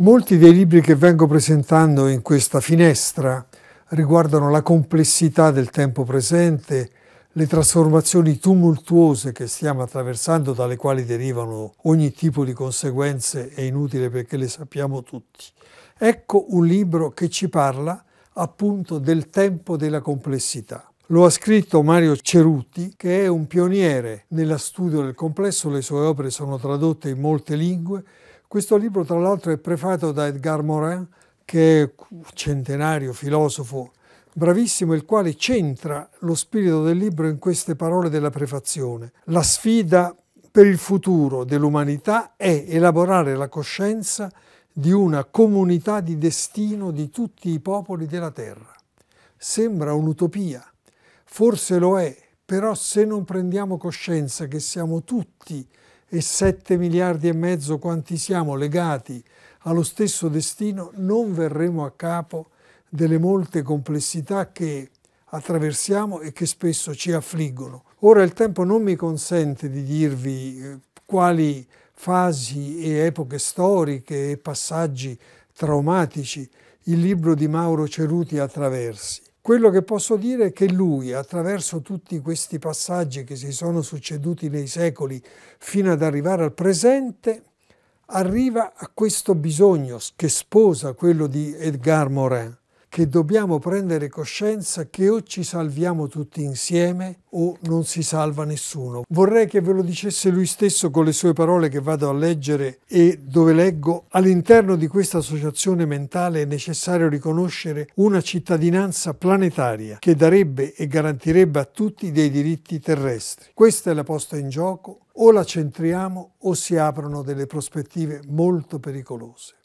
Molti dei libri che vengo presentando in questa finestra riguardano la complessità del tempo presente, le trasformazioni tumultuose che stiamo attraversando, dalle quali derivano ogni tipo di conseguenze, è inutile perché le sappiamo tutti. Ecco un libro che ci parla appunto del tempo della complessità. Lo ha scritto Mario Cerutti, che è un pioniere nella studio del complesso, le sue opere sono tradotte in molte lingue, questo libro tra l'altro è prefato da Edgar Morin, che è un centenario filosofo bravissimo, il quale centra lo spirito del libro in queste parole della prefazione. La sfida per il futuro dell'umanità è elaborare la coscienza di una comunità di destino di tutti i popoli della Terra. Sembra un'utopia, forse lo è, però se non prendiamo coscienza che siamo tutti e 7 miliardi e mezzo quanti siamo legati allo stesso destino, non verremo a capo delle molte complessità che attraversiamo e che spesso ci affliggono. Ora il tempo non mi consente di dirvi eh, quali fasi e epoche storiche e passaggi traumatici il libro di Mauro Ceruti attraversi. Quello che posso dire è che lui, attraverso tutti questi passaggi che si sono succeduti nei secoli fino ad arrivare al presente, arriva a questo bisogno che sposa quello di Edgar Morin, che dobbiamo prendere coscienza che o ci salviamo tutti insieme o non si salva nessuno. Vorrei che ve lo dicesse lui stesso con le sue parole che vado a leggere e dove leggo all'interno di questa associazione mentale è necessario riconoscere una cittadinanza planetaria che darebbe e garantirebbe a tutti dei diritti terrestri. Questa è la posta in gioco, o la centriamo o si aprono delle prospettive molto pericolose.